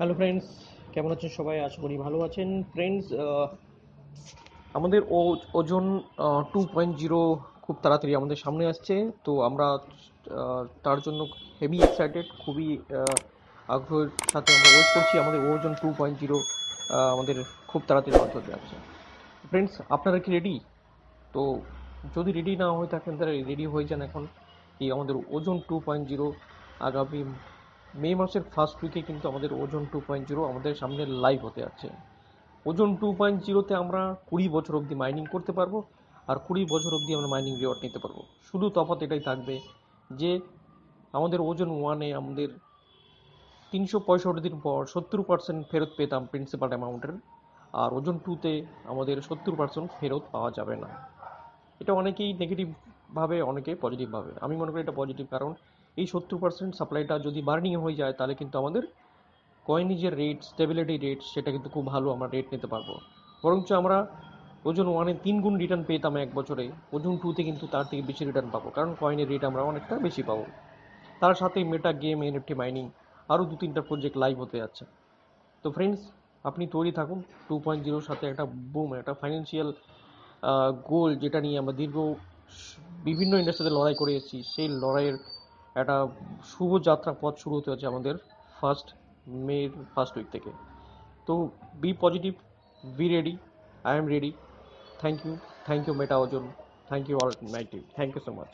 hello friends কেমন আছেন সবাই আশা করি ভালো আছেন ফ্রেন্ডস আমাদের ওজন টু পয়েন্ট জিরো খুব তাড়াতাড়ি আমাদের সামনে আসছে তো আমরা তার জন্য হেভি এক্সাইটেড খুবই আগ্রহের সাথে আমরা ওয়েট করছি আমাদের ওজন টু পয়েন্ট জিরো আমাদের খুব তাড়াতাড়ি অন্তর যাচ্ছে ফ্রেন্ডস আপনারা কি রেডি তো যদি রেডি না হয়ে থাকেন তাহলে রেডি হয়ে যান এখন এই আমাদের ওজন টু পয়েন্ট জিরো আগামী মে মাসের ফার্স্ট উইকে কিন্তু আমাদের ওজন টু পয়েন্ট জিরো আমাদের সামনে লাইভ হতে আছে ওজন টু পয়েন্ট জিরোতে আমরা কুড়ি বছর অবধি মাইনিং করতে পারবো আর কুড়ি বছর অবধি আমরা মাইনিং রিওয়ার্ড নিতে পারবো শুধু তফাৎ এটাই থাকবে যে আমাদের ওজন ওয়ানে আমাদের তিনশো পঁয়ষট্টি দিন পর সত্তর পার্সেন্ট ফেরত পেতাম প্রিন্সিপাল অ্যামাউন্টের আর ওজন টুতে আমাদের সত্তর পার্সেন্ট ফেরত পাওয়া যাবে না এটা অনেকেই নেগেটিভভাবে অনেকে পজিটিভভাবে আমি মনে করি এটা পজিটিভ কারণ এই সত্তর পার্সেন্ট সাপ্লাইটা যদি বার্নিং হয়ে যায় তাহলে কিন্তু আমাদের কয়েনি যে রেট স্টেবিলিটি রেট সেটা কিন্তু খুব ভালো আমরা রেট নিতে পারবো বরঞ্চ আমরা ওজন ওয়ানে তিন গুণ রিটার্ন পেতাম এক বছরে ওজন টুতে কিন্তু তার থেকে বেশি রিটার্ন পাবো কারণ কয়েনের রেট আমরা অনেকটা বেশি পাবো তার সাথে মেটা গেম এনএফটি মাইনিং আরও দু তিনটা প্রজেক্ট লাইভ হতে যাচ্ছে তো ফ্রেন্ডস আপনি তৈরি থাকুন টু পয়েন্ট জিরোর সাথে একটা বুম একটা ফাইন্যান্সিয়াল গোল যেটা নিয়ে আমরা দীর্ঘ বিভিন্ন ইন্ডাস্ট্রিতে লড়াই করে এসেছি সেই লড়াইয়ের একটা শুভ যাত্রা পথ শুরু হতে হচ্ছে আমাদের ফার্স্ট মের ফার্স্ট উইক থেকে তো be positive be ready I am ready thank you thank you মেটা Arjun thank you all my thank you so much